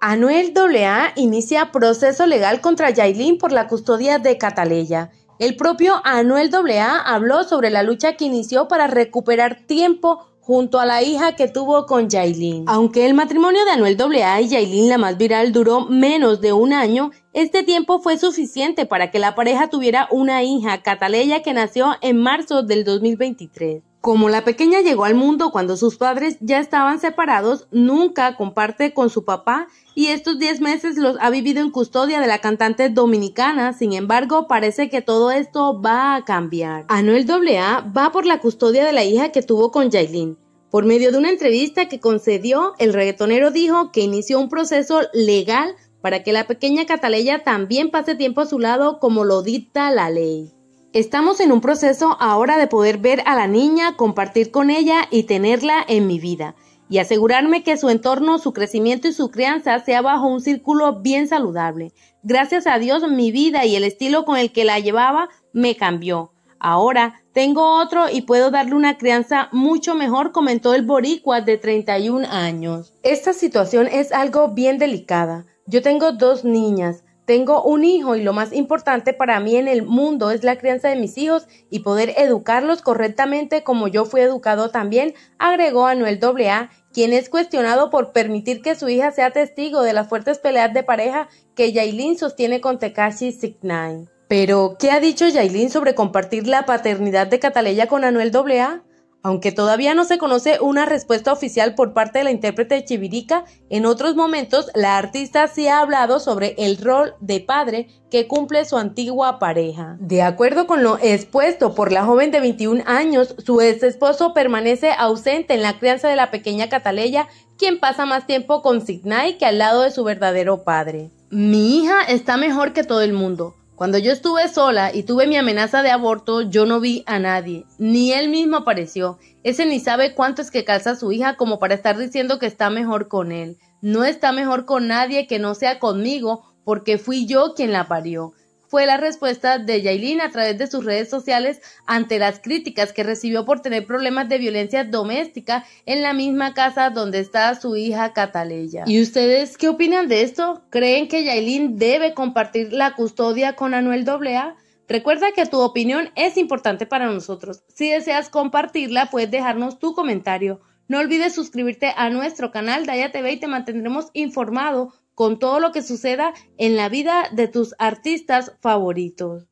Anuel AA inicia proceso legal contra Yailin por la custodia de Cataleya. El propio Anuel AA habló sobre la lucha que inició para recuperar tiempo junto a la hija que tuvo con Yailin. Aunque el matrimonio de Anuel AA y Yailin la más viral duró menos de un año, este tiempo fue suficiente para que la pareja tuviera una hija, Cataleya, que nació en marzo del 2023. Como la pequeña llegó al mundo cuando sus padres ya estaban separados, nunca comparte con su papá y estos 10 meses los ha vivido en custodia de la cantante dominicana. Sin embargo, parece que todo esto va a cambiar. Anuel AA va por la custodia de la hija que tuvo con Jailin. Por medio de una entrevista que concedió, el reggaetonero dijo que inició un proceso legal para que la pequeña cataleya también pase tiempo a su lado como lo dicta la ley. Estamos en un proceso ahora de poder ver a la niña, compartir con ella y tenerla en mi vida, y asegurarme que su entorno, su crecimiento y su crianza sea bajo un círculo bien saludable. Gracias a Dios mi vida y el estilo con el que la llevaba me cambió. Ahora tengo otro y puedo darle una crianza mucho mejor, comentó el boricua de 31 años. Esta situación es algo bien delicada. Yo tengo dos niñas tengo un hijo y lo más importante para mí en el mundo es la crianza de mis hijos y poder educarlos correctamente como yo fui educado también, agregó Anuel AA, quien es cuestionado por permitir que su hija sea testigo de las fuertes peleas de pareja que Yailin sostiene con Tekashi 69. Pero, ¿qué ha dicho Yailin sobre compartir la paternidad de Cataleya con Anuel AA? Aunque todavía no se conoce una respuesta oficial por parte de la intérprete Chivirica, en otros momentos la artista sí ha hablado sobre el rol de padre que cumple su antigua pareja. De acuerdo con lo expuesto por la joven de 21 años, su ex esposo permanece ausente en la crianza de la pequeña Cataleya, quien pasa más tiempo con Signay que al lado de su verdadero padre. Mi hija está mejor que todo el mundo. Cuando yo estuve sola y tuve mi amenaza de aborto, yo no vi a nadie, ni él mismo apareció. Ese ni sabe cuánto es que calza su hija como para estar diciendo que está mejor con él. No está mejor con nadie que no sea conmigo, porque fui yo quien la parió fue la respuesta de Yailin a través de sus redes sociales ante las críticas que recibió por tener problemas de violencia doméstica en la misma casa donde está su hija Cataleya. ¿Y ustedes qué opinan de esto? ¿Creen que Yailin debe compartir la custodia con Anuel AA? Recuerda que tu opinión es importante para nosotros. Si deseas compartirla, puedes dejarnos tu comentario. No olvides suscribirte a nuestro canal Daya TV y te mantendremos informado con todo lo que suceda en la vida de tus artistas favoritos.